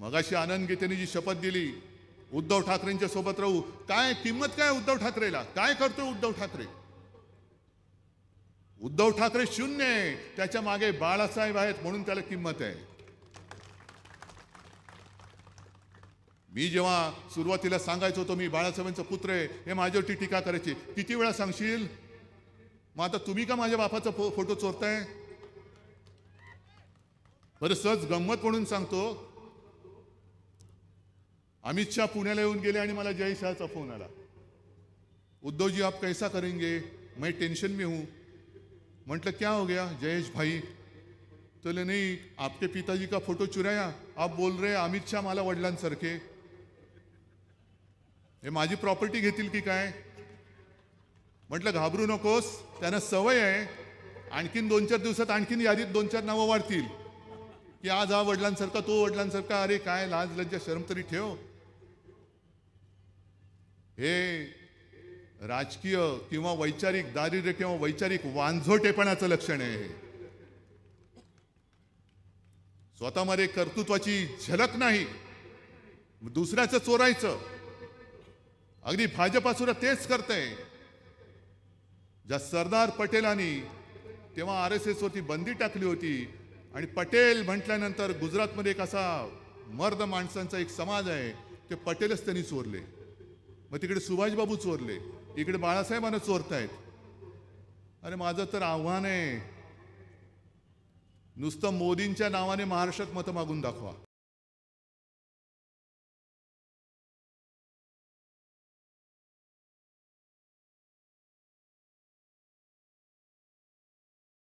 मगाशी आनंद गीतेने जी शपथ दिली उद्धव ठाकरेंच्या सोबत राहू काय किंमत काय उद्धव ठाकरेला काय करतोय उद्धव ठाकरे उद्धव ठाकरे शून्य आहे त्याच्या मागे बाळासाहेब आहेत म्हणून त्याला किंमत आहे मी जेव्हा सुरुवातीला सांगायचो होतो मी बाळासाहेबांचा पुत्र आहे हे माझ्यावरती टीका करायची किती वेळा सांगशील मग आता तुम्ही का माझ्या बापाचा फो फोटो चोरताय बरं सहज गंमत म्हणून सांगतो अमित शाह पुण्याला येऊन गेले आणि मला जय फोन आला उद्धवजी आप कैसा करेंगे मैं टेन्शन में हूं म्हटलं क्या हो गया जयेश भाई चले नाही आपके पिताजी का फोटो चुराया आप बोल रहे अमित शाह मला वडिलांसारखे हे माझी प्रॉपर्टी घेतील की काय म्हटलं घाबरू नकोस त्यांना सवय आहे आणखीन दोन चार दिवसात आणखीन यादीत दोन चार नावं वाढतील की आज हा वडिलांसारखा तो वडिलांसारखा अरे काय लाज लज्जा शरम तरी ठेव हे राजकीय किंवा वैचारिक दारिद्र्य किंवा वैचारिक वांझोटेपणाचं लक्षण आहे स्वतःमध्ये कर्तृत्वाची झलक नाही दुसऱ्याचं चोरायचं अगदी भाजपा सुद्धा तेच करते ज्या सरदार पटेलांनी तेव्हा आर एस वरती बंदी टाकली होती आणि पटेल म्हटल्यानंतर गुजरातमध्ये एक असा मर्द माणसांचा एक समाज आहे ते पटेलच त्यांनी चोरले मग तिकडे सुभाषबाबू चोरले इकडे बाळासाहेबांना चोरतायत अरे माझं तर आव्हान आहे नुसतं मोदींच्या नावाने महाराष्ट्रात मतं मागून दाखवा